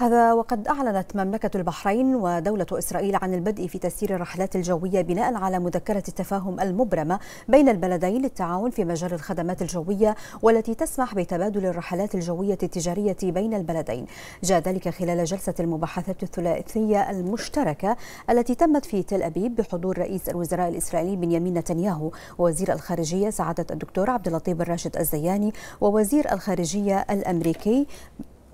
هذا وقد أعلنت مملكة البحرين ودولة إسرائيل عن البدء في تسيير الرحلات الجوية بناء على مذكرة التفاهم المبرمة بين البلدين للتعاون في مجال الخدمات الجوية والتي تسمح بتبادل الرحلات الجوية التجارية بين البلدين جاء ذلك خلال جلسة المباحثات الثلاثية المشتركة التي تمت في تل أبيب بحضور رئيس الوزراء الإسرائيلي بنيامين نتنياهو ووزير الخارجية سعادة الدكتور عبد اللطيف الراشد الزياني ووزير الخارجية الأمريكي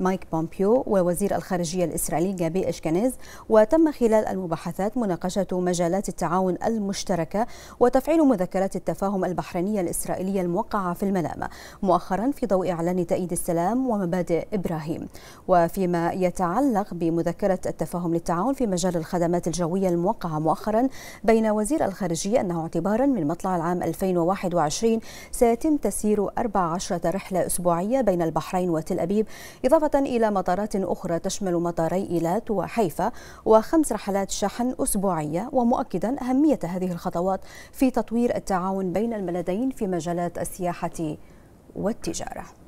مايك بومبيو ووزير الخارجية الإسرائيلي جابي إشكانيز وتم خلال المباحثات مناقشة مجالات التعاون المشتركة وتفعيل مذكرات التفاهم البحرينية الإسرائيلية الموقعة في الملامة مؤخرا في ضوء إعلان تأييد السلام ومبادئ إبراهيم وفيما يتعلق بمذكرة التفاهم للتعاون في مجال الخدمات الجوية الموقعة مؤخرا بين وزير الخارجية أنه اعتبارا من مطلع العام 2021 سيتم تسيير 14 رحلة أسبوعية بين البحرين وتل أبيب إضافة إضافة إلى مطارات أخرى تشمل مطاري إيلات وحيفا وخمس رحلات شحن أسبوعية ومؤكدا أهمية هذه الخطوات في تطوير التعاون بين البلدين في مجالات السياحة والتجارة